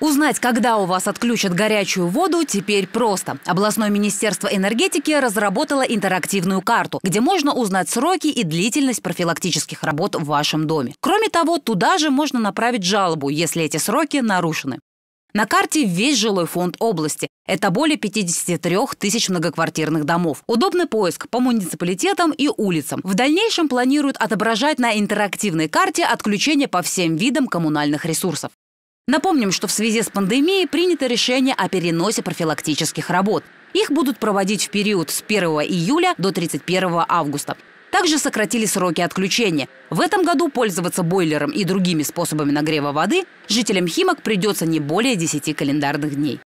Узнать, когда у вас отключат горячую воду, теперь просто. Областное министерство энергетики разработало интерактивную карту, где можно узнать сроки и длительность профилактических работ в вашем доме. Кроме того, туда же можно направить жалобу, если эти сроки нарушены. На карте весь жилой фонд области. Это более 53 тысяч многоквартирных домов. Удобный поиск по муниципалитетам и улицам. В дальнейшем планируют отображать на интерактивной карте отключение по всем видам коммунальных ресурсов. Напомним, что в связи с пандемией принято решение о переносе профилактических работ. Их будут проводить в период с 1 июля до 31 августа. Также сократили сроки отключения. В этом году пользоваться бойлером и другими способами нагрева воды жителям Химок придется не более 10 календарных дней.